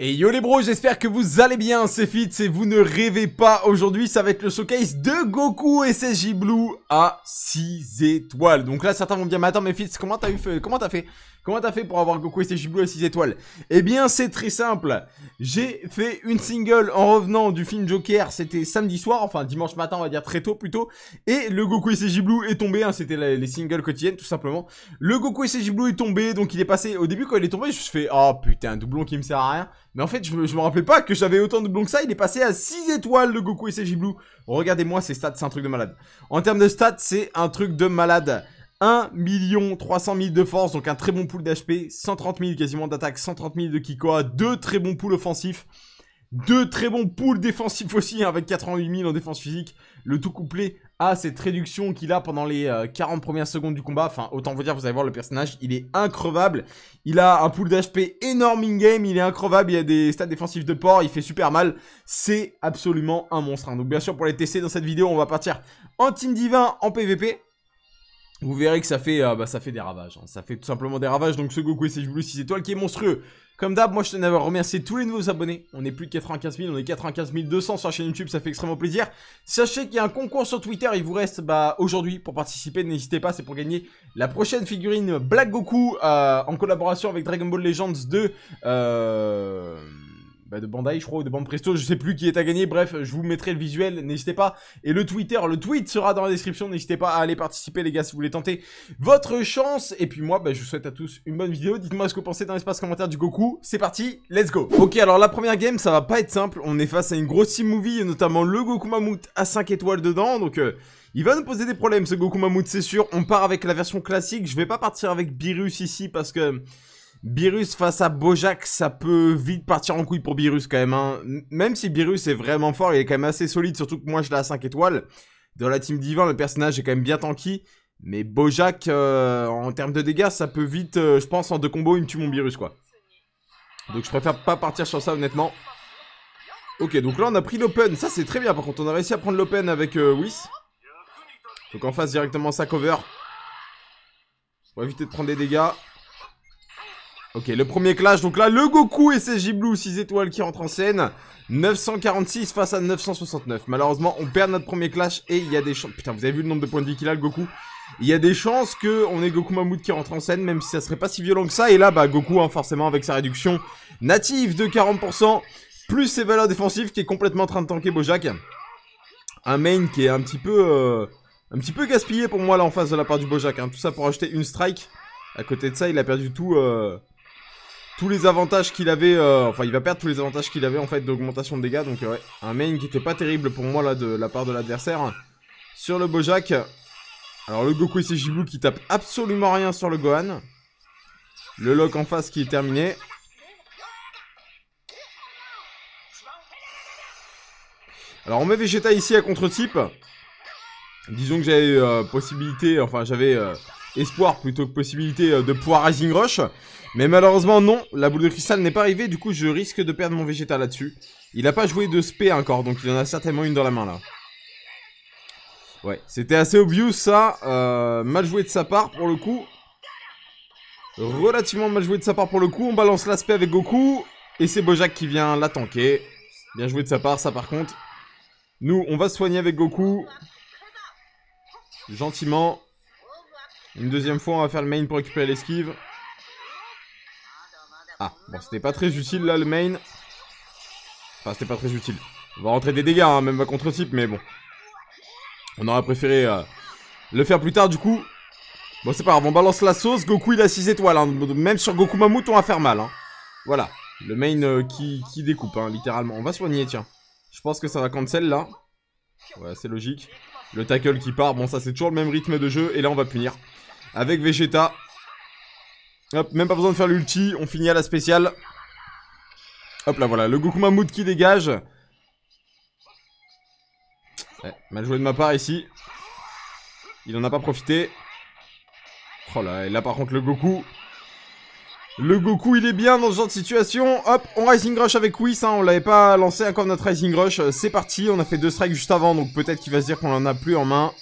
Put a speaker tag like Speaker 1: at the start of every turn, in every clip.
Speaker 1: Et yo les bros, j'espère que vous allez bien, c'est Fitz et vous ne rêvez pas, aujourd'hui ça va être le showcase de Goku SSJ Blue à 6 étoiles. Donc là certains vont me dire, mais attends mais Fitz, comment t'as fait, comment t'as fait, comment t'as fait pour avoir Goku SSJ Blue à 6 étoiles Eh bien c'est très simple, j'ai fait une single en revenant du film Joker, c'était samedi soir, enfin dimanche matin on va dire très tôt plutôt, et le Goku SSJ Blue est tombé, hein, c'était les singles quotidiennes tout simplement. Le Goku SSJ Blue est tombé, donc il est passé, au début quand il est tombé je me suis fait, oh putain, un doublon qui me sert à rien. Mais en fait, je me, me rappelais pas que j'avais autant de blonds que ça. Il est passé à 6 étoiles, le Goku et ses Blue. Regardez-moi ces stats, c'est un truc de malade. En termes de stats, c'est un truc de malade. 1 300 000 de force, donc un très bon pool d'HP, 130 000 quasiment d'attaque, 130 000 de Kikoa, deux très bons pools offensifs, deux très bons pools défensifs aussi, hein, avec 88 000 en défense physique, le tout couplé à cette réduction qu'il a pendant les 40 euh, premières secondes du combat. Enfin, autant vous dire, vous allez voir le personnage, il est increvable. Il a un pool d'HP énorme in-game, il est increvable, il a des stats défensifs de port, il fait super mal. C'est absolument un monstre. Hein. Donc bien sûr, pour les tester dans cette vidéo, on va partir en Team Divin, en PVP. Vous verrez que ça fait, euh, bah, ça fait des ravages. Hein. Ça fait tout simplement des ravages. Donc ce Goku et ses 6 étoiles qui est monstrueux. Comme d'hab, moi je tenais à remercier tous les nouveaux abonnés. On est plus de 95 000, on est 95 200 sur la chaîne YouTube, ça fait extrêmement plaisir. Sachez qu'il y a un concours sur Twitter, il vous reste bah, aujourd'hui pour participer, n'hésitez pas, c'est pour gagner la prochaine figurine Black Goku euh, en collaboration avec Dragon Ball Legends 2. Euh... Bah, de Bandai, je crois, ou de Bande Presto, je sais plus qui est à gagner. Bref, je vous mettrai le visuel, n'hésitez pas. Et le Twitter, le tweet sera dans la description. N'hésitez pas à aller participer, les gars, si vous voulez tenter votre chance. Et puis moi, bah, je vous souhaite à tous une bonne vidéo. Dites-moi ce que vous pensez dans l'espace commentaire du Goku. C'est parti, let's go. Ok, alors la première game, ça va pas être simple. On est face à une grosse team movie, notamment le Goku Mammouth à 5 étoiles dedans. Donc, euh, il va nous poser des problèmes, ce Goku Mammouth, c'est sûr. On part avec la version classique. Je vais pas partir avec Beerus ici parce que virus face à Bojack, ça peut vite partir en couille pour virus quand même. Hein. Même si virus est vraiment fort, il est quand même assez solide, surtout que moi je l'ai à 5 étoiles. Dans la team divin, le personnage est quand même bien tanky. Mais Bojack, euh, en termes de dégâts, ça peut vite, euh, je pense, en deux combos, il me tue mon virus quoi. Donc je préfère pas partir sur ça honnêtement. Ok, donc là on a pris l'open, ça c'est très bien par contre, on a réussi à prendre l'open avec euh, Whis. Donc en face directement ça cover. Pour éviter de prendre des dégâts. Ok, le premier clash. Donc là, le Goku et ses Blue 6 étoiles qui rentrent en scène. 946 face à 969. Malheureusement, on perd notre premier clash et il y a des chances... Putain, vous avez vu le nombre de points de vie qu'il a, le Goku Il y a des chances qu'on ait Goku Mamoud qui rentre en scène, même si ça serait pas si violent que ça. Et là, bah, Goku, hein, forcément, avec sa réduction native de 40%, plus ses valeurs défensives qui est complètement en train de tanker Bojack. Un main qui est un petit peu... Euh, un petit peu gaspillé pour moi là en face de la part du Bojack. Hein. Tout ça pour acheter une strike. À côté de ça, il a perdu tout... Euh tous les avantages qu'il avait, euh, enfin il va perdre tous les avantages qu'il avait en fait d'augmentation de dégâts, donc ouais, un main qui était pas terrible pour moi là de, la part de l'adversaire. Sur le Bojack, alors le Goku et ses Jibou qui tape absolument rien sur le Gohan. Le lock en face qui est terminé. Alors on met Vegeta ici à contre-type. Disons que j'avais euh, possibilité, enfin j'avais euh, espoir plutôt que possibilité euh, de pouvoir Rising Rush. Mais malheureusement, non, la boule de cristal n'est pas arrivée, du coup, je risque de perdre mon végétal là-dessus. Il n'a pas joué de spé encore, donc il en a certainement une dans la main, là. Ouais, c'était assez obvious, ça. Euh, mal joué de sa part, pour le coup. Relativement mal joué de sa part, pour le coup. On balance l'aspect avec Goku, et c'est Bojack qui vient la tanker. Bien joué de sa part, ça, par contre. Nous, on va se soigner avec Goku. Gentiment. Une deuxième fois, on va faire le main pour récupérer l'esquive. Ah, bon, c'était pas très utile là, le main. Enfin, c'était pas très utile. On va rentrer des dégâts, hein, même à contre-type, mais bon. On aurait préféré euh, le faire plus tard, du coup. Bon, c'est pas grave, on balance la sauce. Goku, il a 6 étoiles. Hein. Même sur Goku Mammouth, on va faire mal. Hein. Voilà, le main euh, qui, qui, découpe, littéralement. On va soigner, tiens. Je pense que ça va cancel, là. Ouais, c'est logique. Le tackle qui part, bon, ça, c'est toujours le même rythme de jeu. Et là, on va punir avec Vegeta. Hop, même pas besoin de faire l'ulti, on finit à la spéciale. Hop là, voilà, le Goku Mamoud qui dégage. mal joué de ma part ici. Il en a pas profité. Oh là, et là par contre le Goku. Le Goku il est bien dans ce genre de situation. Hop, on Rising Rush avec Whis, hein, on l'avait pas lancé encore notre Rising Rush. C'est parti, on a fait deux strikes juste avant, donc peut-être qu'il va se dire qu'on en a plus en main.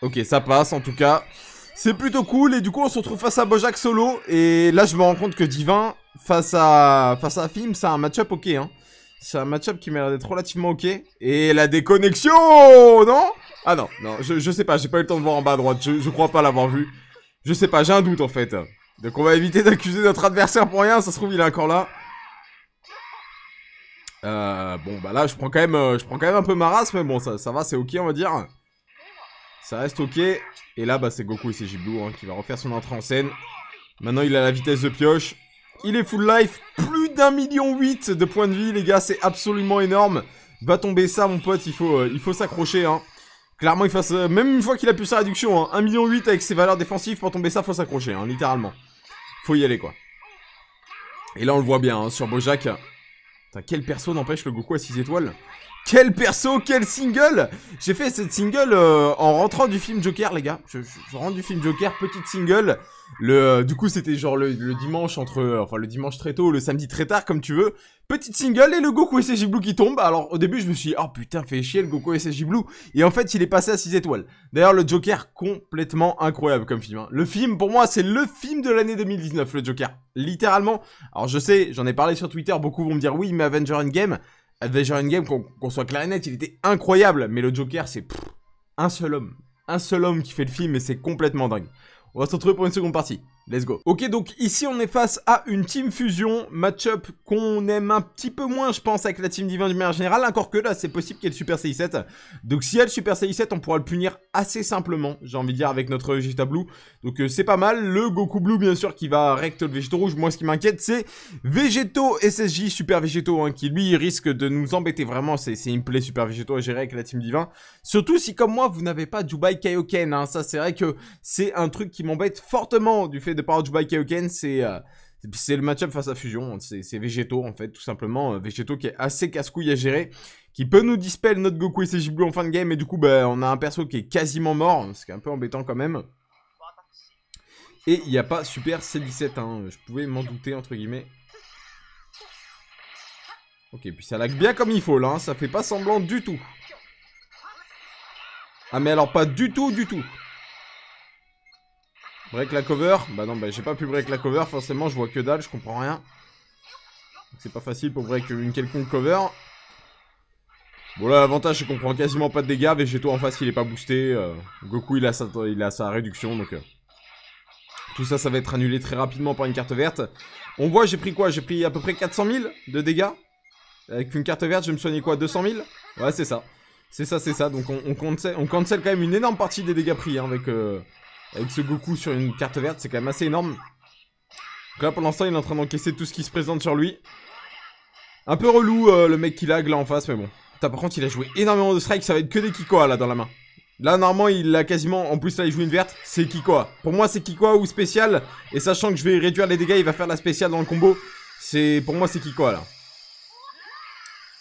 Speaker 1: Ok, ça passe en tout cas. C'est plutôt cool et du coup on se retrouve face à Bojack Solo et là je me rends compte que Divin face à face à Film c'est un match-up ok hein. C'est un match-up qui m'a l'air d'être relativement ok. Et la déconnexion Non Ah non, non, je, je sais pas, j'ai pas eu le temps de voir en bas à droite, je, crois pas l'avoir vu. Je sais pas, j'ai un doute en fait. Donc on va éviter d'accuser notre adversaire pour rien, ça se trouve il est encore là. Euh, bon bah là je prends quand même, euh, je prends quand même un peu ma race, mais bon ça, ça va, c'est ok on va dire. Ça reste ok. Et là, bah, c'est Goku et c'est Jiblou hein, qui va refaire son entrée en scène. Maintenant, il a la vitesse de pioche. Il est full life. Plus d'un million huit de points de vie, les gars. C'est absolument énorme. Va tomber ça, mon pote. Il faut, euh, il faut s'accrocher. Hein. Clairement, il fasse, même une fois qu'il a pu sa réduction, hein. un million huit avec ses valeurs défensives, pour tomber ça, faut s'accrocher, hein, littéralement. Faut y aller, quoi. Et là, on le voit bien, sur Bojack. quelle quel perso n'empêche le Goku à 6 étoiles quel perso, quel single J'ai fait cette single euh, en rentrant du film Joker, les gars. Je, rentre du film Joker, petite single. Le, euh, du coup, c'était genre le, dimanche entre... Euh, enfin, le dimanche très tôt, le samedi très tard, comme tu veux. Petite single et le Goku SSJ Blue qui tombe. Alors, au début, je me suis dit, oh putain, fait chier le Goku SSJ Blue. Et en fait, il est passé à 6 étoiles. D'ailleurs, le Joker, complètement incroyable comme film. Hein. Le film, pour moi, c'est le film de l'année 2019, le Joker. Littéralement. Alors, je sais, j'en ai parlé sur Twitter, beaucoup vont me dire, oui, mais Avenger Endgame... Adventure Endgame, qu'on soit clair net, il était incroyable, mais le Joker, c'est un seul homme. Un seul homme qui fait le film et c'est complètement dingue. On va se retrouver pour une seconde partie. Let's go. Ok, donc ici, on est face à une team fusion, match-up qu'on aime un petit peu moins, je pense, avec la team divin du manière générale. Encore que là, c'est possible qu'il y ait le Super Saiyan 7 Donc, s'il y a le Super Saiyan 7 on pourra le punir assez simplement, j'ai envie de dire, avec notre Vegeta Blue. Donc, euh, c'est pas mal. Le Goku Blue, bien sûr, qui va recto le Vegeta Rouge. Moi, ce qui m'inquiète, c'est Végéto SSJ, Super Végéto, hein, qui lui risque de nous embêter vraiment. C'est une plaie Super Végéto à gérer avec la team divin. Surtout si, comme moi, vous n'avez pas Dubai Kaioken. Hein. Ça, c'est vrai que c'est un truc qui m'embête fortement du fait départ du Kyoken, c'est euh, c'est le match face à Fusion, hein, c'est Végéto en fait, tout simplement. Euh, Végéto qui est assez casse-couille à gérer, qui peut nous dispel notre Goku et ses Jiblu en fin de game, et du coup, bah, on a un perso qui est quasiment mort, ce qui est un peu embêtant quand même. Et il n'y a pas Super C17, hein, je pouvais m'en douter, entre guillemets. Ok, puis ça lag bien comme il faut, là, hein, ça fait pas semblant du tout. Ah mais alors pas du tout, du tout. Break la cover Bah non, bah j'ai pas pu break la cover, forcément, je vois que dalle, je comprends rien. C'est pas facile pour break une quelconque cover. Bon là, l'avantage, c'est qu'on prend quasiment pas de dégâts, tout en face, il est pas boosté. Euh, Goku, il a, sa, il a sa réduction, donc... Euh, tout ça, ça va être annulé très rapidement par une carte verte. On voit, j'ai pris quoi J'ai pris à peu près 400 000 de dégâts. Avec une carte verte, je vais me soigner quoi 200 000 Ouais, c'est ça. C'est ça, c'est ça. Donc on, on, cancel, on cancel quand même une énorme partie des dégâts pris hein, avec, euh, avec ce Goku sur une carte verte, c'est quand même assez énorme. Donc là, pour l'instant, il est en train d'encaisser tout ce qui se présente sur lui. Un peu relou, euh, le mec qui lag là en face, mais bon. Putain, par contre, il a joué énormément de strikes, ça va être que des Kikoa là dans la main. Là, normalement, il a quasiment... En plus, là, il joue une verte, c'est Kikoa. Pour moi, c'est Kikoa ou spécial. Et sachant que je vais réduire les dégâts, il va faire la spéciale dans le combo. C'est... Pour moi, c'est Kikoa, là.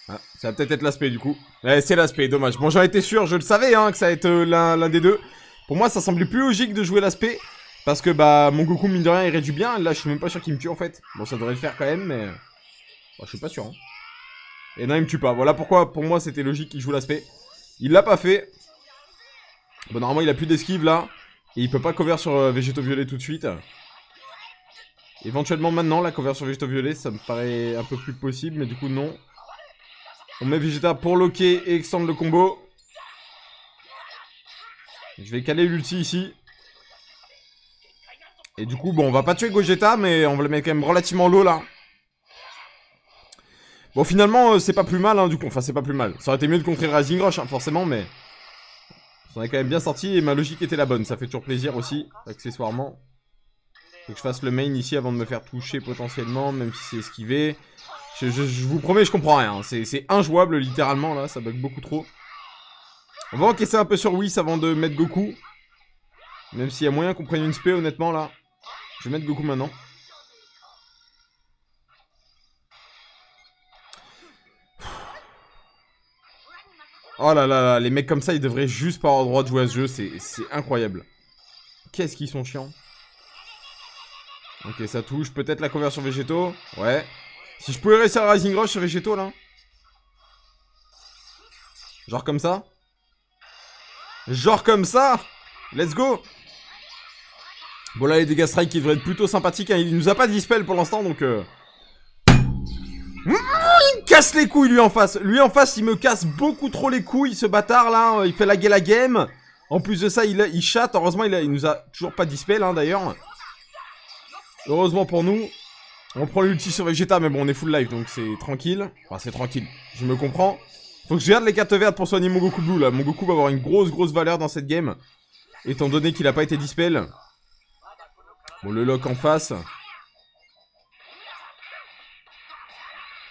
Speaker 1: Ah, ça va peut-être être, l'aspect, du coup. Eh, c'est l'aspect, dommage. Bon, j'en étais sûr, je le savais, hein, que ça va être euh, l'un des deux. Pour moi, ça semblait plus logique de jouer l'aspect. Parce que bah mon Goku mine de rien irait du bien, là je suis même pas sûr qu'il me tue en fait. Bon ça devrait le faire quand même mais... Bah, je suis pas sûr. Hein. Et non il me tue pas, voilà pourquoi pour moi c'était logique qu'il joue l'aspect. Il l'a pas fait. Bon normalement il a plus d'esquive là. Et il peut pas cover sur euh, Végétaux Violet tout de suite. Éventuellement maintenant la cover sur Végétaux Violet ça me paraît un peu plus possible mais du coup non. On met Vegeta pour loquer et extendre le combo. Je vais caler l'ulti ici. Et du coup, bon, on va pas tuer Gogeta, mais on va le mettre quand même relativement low, là. Bon, finalement, euh, c'est pas plus mal, hein, du coup. Enfin, c'est pas plus mal. Ça aurait été mieux de contrer Rising hein, forcément, mais... On est quand même bien sorti et ma logique était la bonne. Ça fait toujours plaisir aussi, accessoirement. Faut que je fasse le main ici avant de me faire toucher potentiellement, même si c'est esquivé. Je, je, vous promets, je comprends rien. Hein. C'est injouable, littéralement, là. Ça bug beaucoup trop. On va encaisser un peu sur Whis avant de mettre Goku. Même s'il y a moyen qu'on prenne une spé, honnêtement, là. Je vais mettre Goku maintenant. Oh là là là, les mecs comme ça, ils devraient juste pas avoir le droit de jouer à ce jeu, c'est incroyable. Qu'est-ce qu'ils sont chiants. Ok, ça touche. Peut-être la conversion végétaux. Ouais. Si je pouvais réussir à Rising Rush sur végétaux, là. Genre comme ça. Genre comme ça Let's go Bon là les dégâts qui devraient être plutôt sympathiques, hein. il nous a pas de dispel pour l'instant donc... Euh. Mmh, il me casse les couilles lui en face Lui en face il me casse beaucoup trop les couilles ce bâtard là, hein. il fait la laguer la game En plus de ça il, il chatte, heureusement il, nous a toujours pas dispel hein, d'ailleurs Heureusement pour nous On prend l'ulti sur Vegeta mais bon on est full life donc c'est tranquille Enfin c'est tranquille, je me comprends faut que je garde les cartes vertes pour soigner mon Goku Blue là. Mon Goku va avoir une grosse grosse valeur dans cette game. Étant donné qu'il a pas été dispel. Bon le lock en face.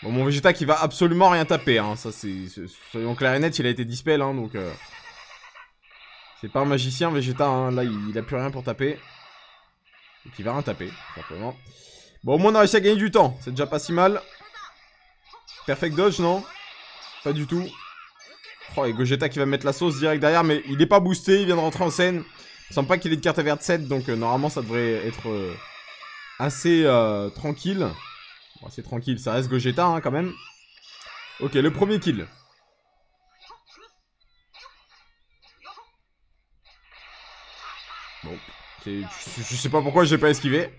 Speaker 1: Bon mon Vegeta qui va absolument rien taper hein. Ça c'est... Soyons clair et net, il a été dispel hein donc... Euh, c'est pas un magicien Vegeta hein. Là il, a plus rien pour taper. Donc il va rien taper simplement. Bon au moins on a réussi à gagner du temps. C'est déjà pas si mal. Perfect dodge non pas du tout. Oh, et Gogeta qui va mettre la sauce direct derrière, mais il n'est pas boosté, il vient de rentrer en scène. Il semble pas qu'il ait de carte verte 7, donc euh, normalement ça devrait être euh, assez euh, tranquille. assez tranquille, ça reste Gogeta hein, quand même. Ok, le premier kill. Bon, je, je sais pas pourquoi j'ai pas esquivé.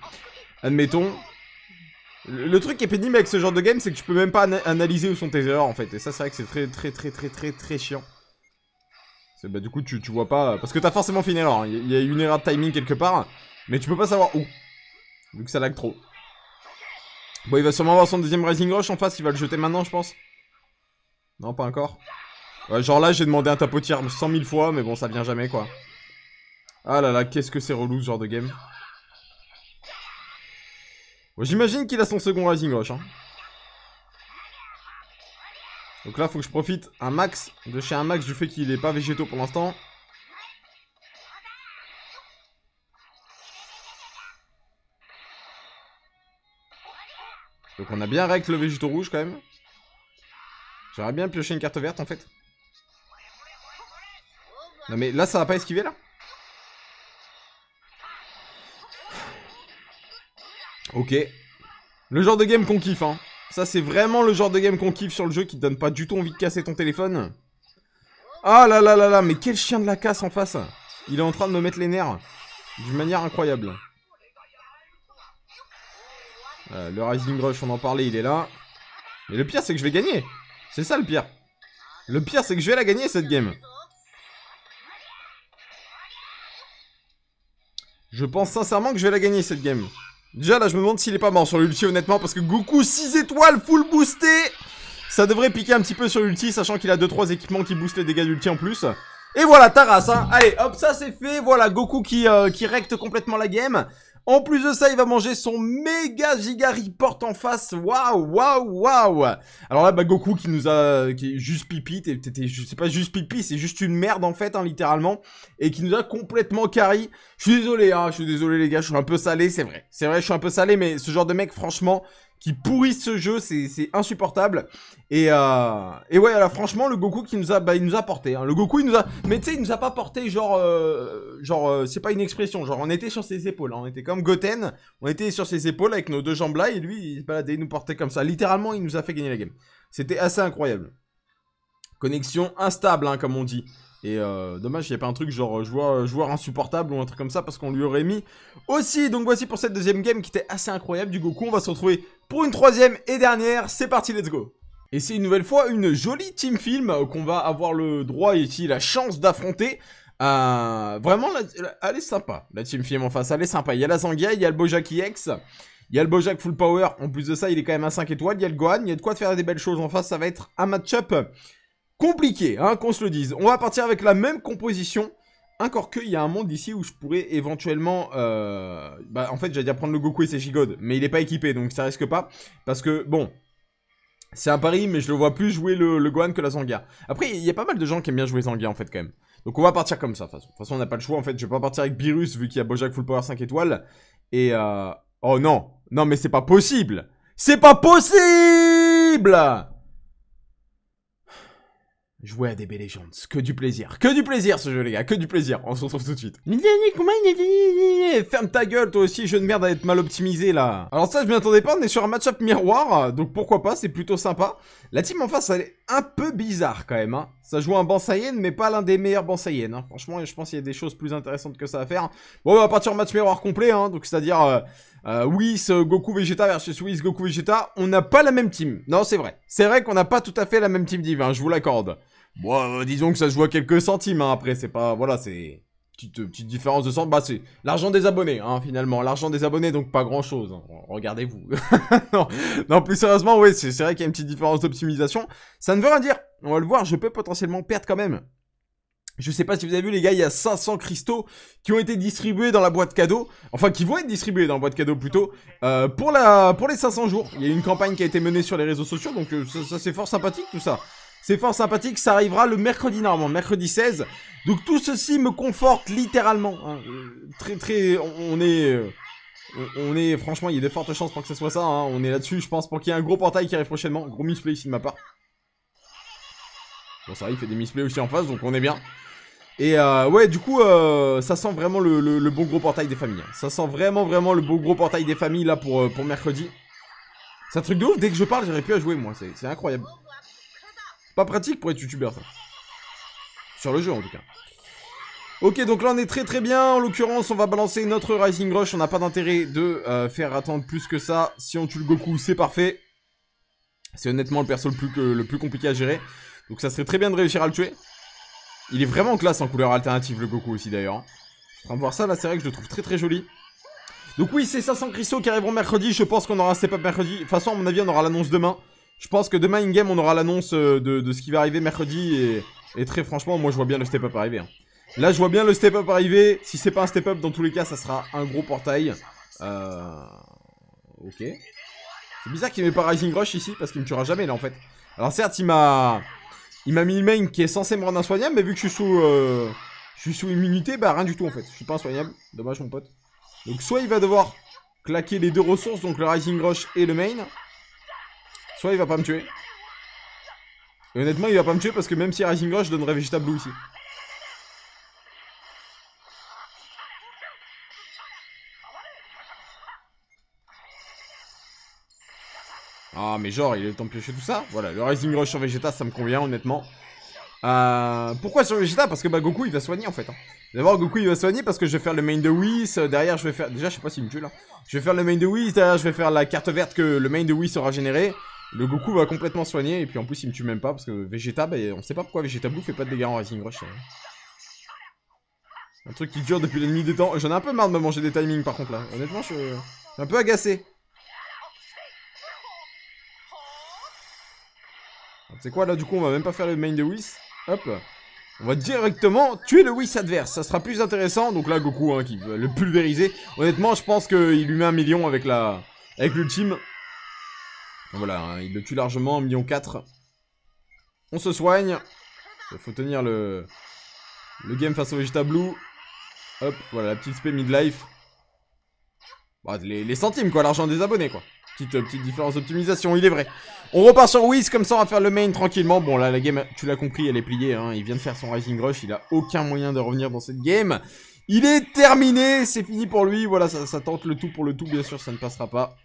Speaker 1: Admettons. Le truc qui est pénible avec ce genre de game, c'est que tu peux même pas analyser où sont tes erreurs en fait. Et ça, c'est vrai que c'est très, très, très, très, très, très chiant. Bah, du coup, tu, vois pas. Parce que t'as forcément fini hein. alors, Il y, a a une erreur de timing quelque part. Mais tu peux pas savoir où. Vu que ça lag trop. Bon, il va sûrement avoir son deuxième Rising Rush en face. Il va le jeter maintenant, je pense. Non, pas encore. genre là, j'ai demandé un tapotier 100 000 fois. Mais bon, ça vient jamais quoi. Ah là là, qu'est-ce que c'est relou ce genre de game. J'imagine qu'il a son second Rising Rush. Hein. Donc là, faut que je profite un max de chez un max du fait qu'il n'est pas végétaux pour l'instant. Donc on a bien rect le végétaux rouge quand même. J'aurais bien pioché une carte verte en fait. Non mais là ça va pas esquiver là Ok. Le genre de game qu'on kiffe, hein. Ça, c'est vraiment le genre de game qu'on kiffe sur le jeu qui te donne pas du tout envie de casser ton téléphone. Ah là là là là, mais quel chien de la casse en face Il est en train de me mettre les nerfs. D'une manière incroyable. Euh, le Rising Rush, on en parlait, il est là. Mais le pire, c'est que je vais gagner. C'est ça le pire. Le pire, c'est que je vais la gagner cette game. Je pense sincèrement que je vais la gagner cette game. Déjà là je me demande s'il est pas mort sur l'ulti honnêtement parce que Goku 6 étoiles full boosté Ça devrait piquer un petit peu sur l'ulti sachant qu'il a 2-3 équipements qui boostent les dégâts d'ulti en plus et voilà, Taras, hein. allez, hop, ça c'est fait, voilà, Goku qui, euh, qui recte complètement la game. En plus de ça, il va manger son méga giga report en face. Waouh, waouh, waouh. Alors là, bah, Goku qui nous a, qui est juste pipi, Je c'est pas juste pipi, c'est juste une merde en fait, hein, littéralement, et qui nous a complètement carry. Je suis désolé, hein, je suis désolé les gars, je suis un peu salé, c'est vrai, c'est vrai, je suis un peu salé, mais ce genre de mec, franchement, qui pourrissent ce jeu, c'est insupportable. Euh, et, ouais, alors franchement, le Goku qui nous a, bah, il nous a porté. Hein. Le Goku, il nous a, mais tu sais, il nous a pas porté genre, euh, genre, euh, c'est pas une expression. Genre, on était sur ses épaules. Hein. On était comme Goten, on était sur ses épaules avec nos deux jambes là, et lui, il nous portait comme ça. Littéralement, il nous a fait gagner la game. C'était assez incroyable. Connexion instable, hein, comme on dit. Et euh, dommage, il n'y a pas un truc genre euh, joueur, euh, joueur insupportable ou un truc comme ça parce qu'on lui aurait mis aussi. Donc voici pour cette deuxième game qui était assez incroyable du Goku. On va se retrouver pour une troisième et dernière. C'est parti, let's go et c'est une nouvelle fois une jolie team film qu'on va avoir le droit et la chance d'affronter. vraiment, elle est sympa, la team film en face, elle est sympa. Il y a la Zangia, il y a le Bojack EX, il y a le Bojack Full Power, en plus de ça, il est quand même un 5 étoiles, il y a le Gohan, il y a de quoi faire des belles choses en face, ça va être un match-up compliqué, hein, qu'on se le dise. On va partir avec la même composition. Encore que, il y a un monde ici où je pourrais éventuellement... Euh, bah, en fait, j'allais dire prendre le Goku et ses Shigod Mais il n'est pas équipé, donc ça risque pas. Parce que, bon... C'est un pari, mais je le vois plus jouer le, Gohan que la Zanga Après, il y a pas mal de gens qui aiment bien jouer Zangia, en fait, quand même. Donc on va partir comme ça, de toute façon. on n'a pas le choix, en fait. Je vais pas partir avec Beerus, vu qu'il y a Bojack Full Power 5 étoiles. Et... Euh, oh non Non, mais c'est pas possible C'est pas possible Jouer à DB Legends, que du plaisir, que du plaisir ce jeu les gars, que du plaisir, on se retrouve tout de suite. Ferme ta gueule toi aussi, jeu de merde à être mal optimisé là. Alors ça je m'y attendais pas, on est sur un match-up miroir, donc pourquoi pas, c'est plutôt sympa. La team en face elle un peu bizarre quand même. Hein. Ça joue un Bansaïen, mais pas l'un des meilleurs Bansaïen. Hein. Franchement, je pense qu'il y a des choses plus intéressantes que ça à faire. Bon, on va partir de match miroir complet. Hein. Donc, c'est-à-dire, euh, euh, euh, Goku Vegeta versus Whis Goku Vegeta. On n'a pas la même team. Non, c'est vrai. C'est vrai qu'on n'a pas tout à fait la même team divin, je vous l'accorde. Bon, euh, disons que ça se joue à quelques centimes hein, après. C'est pas. Voilà, c'est. Euh, petite, différence de sens, bah c'est l'argent des abonnés, hein, finalement. L'argent des abonnés, donc pas grand chose. Hein. Regardez-vous. non, non, plus sérieusement, oui, c'est vrai qu'il y a une petite différence d'optimisation. Ça ne veut rien dire. On va le voir, je peux potentiellement perdre quand même. Je sais pas si vous avez vu les gars, il y a 500 cristaux qui ont été distribués dans la boîte cadeau, enfin qui vont être distribués dans la boîte cadeau plutôt, euh, pour, la, pour les 500 jours. Il y a une campagne qui a été menée sur les réseaux sociaux, donc euh, ça c'est fort sympathique tout ça. C'est fort sympathique, ça arrivera le mercredi normalement, mercredi 16. Donc tout ceci me conforte littéralement. Hein. Euh, très très, on est, euh, on est, franchement, il y a de fortes chances pour que ce soit ça. Hein. On est là-dessus, je pense, pour qu'il y ait un gros portail qui arrive prochainement. Gros misplay ici de ma part. Bon, ça il fait des misplays aussi en face, donc on est bien. Et euh, ouais, du coup, ça sent vraiment le, bon gros portail des familles. Ça sent vraiment, vraiment le beau gros portail des familles là pour, pour mercredi. C'est un truc de ouf, dès que je parle, j'aurais pu à jouer moi, c'est incroyable. Pas pratique pour être youtubeur, ça. Sur le jeu, en tout cas. Ok, donc là on est très très bien, en l'occurrence on va balancer notre Rising Rush, on n'a pas d'intérêt de euh, faire attendre plus que ça, si on tue le Goku c'est parfait, c'est honnêtement le perso le plus, le plus compliqué à gérer, donc ça serait très bien de réussir à le tuer, il est vraiment classe en couleur alternative le Goku aussi d'ailleurs, je suis en train de voir ça là c'est vrai que je le trouve très très joli, donc oui c'est 500 cristaux qui arriveront mercredi, je pense qu'on aura un step up mercredi, de toute façon à mon avis on aura l'annonce demain, je pense que demain, in-game, on aura l'annonce euh, de, ce qui va arriver mercredi. Et, très franchement, moi, je vois bien le step-up arriver. Hein. Là, je vois bien le step-up arriver. Si c'est pas un step-up, dans tous les cas, ça sera un gros portail. Euh... Ok. C'est bizarre qu'il met pas Rising Rush ici, parce qu'il me tuera jamais, là, en fait. Alors, certes, il m'a... Il m'a mis le main qui est censé me rendre insoignable, mais vu que je suis sous... Euh, je suis sous immunité, bah rien du tout, en fait. Je suis pas insoignable. Dommage, mon pote. Donc, soit il va devoir claquer les deux ressources, donc le Rising Rush et le main. Soit il va pas me tuer. Et honnêtement, il va pas me tuer parce que même si Rising Rush, je donnerais Vegeta Blue aussi. Ah, mais genre, il est le temps de piocher tout ça. Voilà, le Rising Rush sur Vegeta, ça me convient, honnêtement. Euh, pourquoi sur Vegeta Parce que bah, Goku, il va soigner, en fait. Hein. D'abord, Goku, il va soigner parce que je vais faire le main de Whis. Euh, derrière, je vais faire... Déjà, je sais pas s'il me tue, là. Je vais faire le main de Whis. Derrière, je vais faire la carte verte que le main de Whis aura généré le Goku va complètement soigner, et puis en plus il me tue même pas, parce que Vegeta, bah, on sait pas pourquoi Vegeta Blue fait pas de dégâts en Rising Rush. Hein. Un truc qui dure depuis l'ennemi des temps. J'en ai un peu marre de me manger des timings par contre là. Honnêtement, je suis un peu agacé. C'est quoi là du coup on va même pas faire le main de Whis. Hop. On va directement tuer le Whis adverse. Ça sera plus intéressant. Donc là Goku hein, qui va le pulvériser. Honnêtement je pense qu'il lui met un million avec la. avec l'ultime voilà, hein, il le tue largement, 1,4 million. On se soigne. Il faut tenir le, le game face au Vegeta Blue. Hop, voilà, la petite spé midlife. Bah, les, les, centimes, quoi, l'argent des abonnés, quoi. Petite, euh, petite différence d'optimisation, il est vrai. On repart sur Wiz, comme ça on va faire le main tranquillement. Bon, là, la game, tu l'as compris, elle est pliée. Hein. Il vient de faire son Rising Rush, il a aucun moyen de revenir dans cette game. Il est terminé, c'est fini pour lui. Voilà, ça tente le tout pour le tout, bien sûr, ça ne passera pas.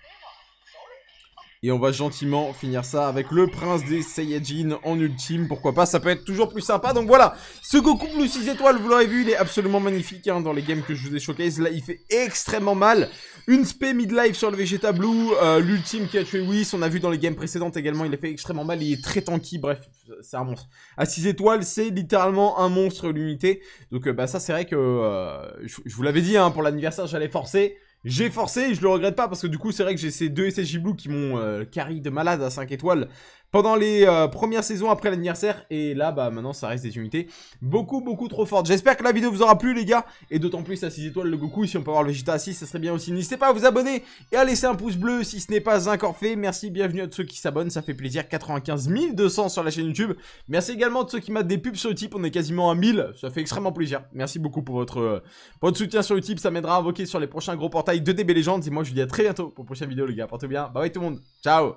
Speaker 1: Et on va gentiment finir ça avec le prince des Saiyajin en ultime. Pourquoi pas, ça peut être toujours plus sympa. Donc voilà, ce Goku Blue 6 étoiles, vous l'aurez vu, il est absolument magnifique hein, dans les games que je vous ai choqués Là, il fait extrêmement mal. Une spé midlife sur le Vegeta Blue, euh, l'ultime qui a tué Whis. On a vu dans les games précédentes également, il a fait extrêmement mal. Il est très tanky, bref, c'est un monstre. À 6 étoiles, c'est littéralement un monstre l'unité. Donc euh, bah ça, c'est vrai que euh, je, vous l'avais dit, hein, pour l'anniversaire, j'allais forcer. J'ai forcé et je le regrette pas parce que du coup c'est vrai que j'ai ces deux SSJ Blue qui m'ont euh, de malade à 5 étoiles pendant les euh, premières saisons après l'anniversaire. Et là, bah maintenant, ça reste des unités beaucoup, beaucoup trop fortes. J'espère que la vidéo vous aura plu, les gars. Et d'autant plus à 6 étoiles le Goku. Si on peut avoir le Vegeta à 6, ça serait bien aussi. N'hésitez pas à vous abonner et à laisser un pouce bleu si ce n'est pas encore fait. Merci, bienvenue à tous ceux qui s'abonnent. Ça fait plaisir. 95 200 sur la chaîne YouTube. Merci également tous ceux qui mettent des pubs sur le type. On est quasiment à 1000. Ça fait extrêmement plaisir. Merci beaucoup pour votre, euh, pour votre soutien sur le type. Ça m'aidera à invoquer sur les prochains gros portails de DB Legends. Et moi, je vous dis à très bientôt pour prochaine vidéo, les gars. Portez bien. Bye bye tout le monde. Ciao